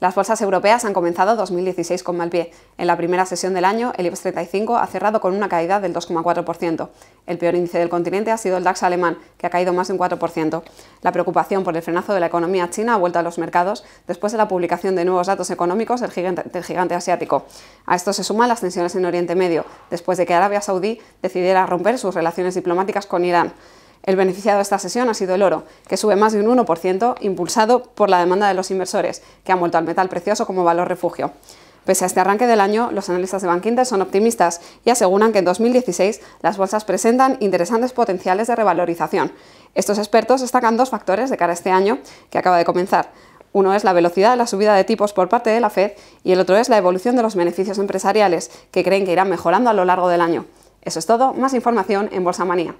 Las bolsas europeas han comenzado 2016 con mal pie. En la primera sesión del año, el IBEX 35 ha cerrado con una caída del 2,4%. El peor índice del continente ha sido el DAX alemán, que ha caído más de un 4%. La preocupación por el frenazo de la economía china ha vuelto a los mercados después de la publicación de nuevos datos económicos del gigante, del gigante asiático. A esto se suman las tensiones en Oriente Medio, después de que Arabia Saudí decidiera romper sus relaciones diplomáticas con Irán. El beneficiado de esta sesión ha sido el oro, que sube más de un 1%, impulsado por la demanda de los inversores, que han vuelto al metal precioso como valor refugio. Pese a este arranque del año, los analistas de Bank son optimistas y aseguran que en 2016 las bolsas presentan interesantes potenciales de revalorización. Estos expertos destacan dos factores de cara a este año que acaba de comenzar. Uno es la velocidad de la subida de tipos por parte de la Fed y el otro es la evolución de los beneficios empresariales, que creen que irán mejorando a lo largo del año. Eso es todo, más información en Bolsa Manía.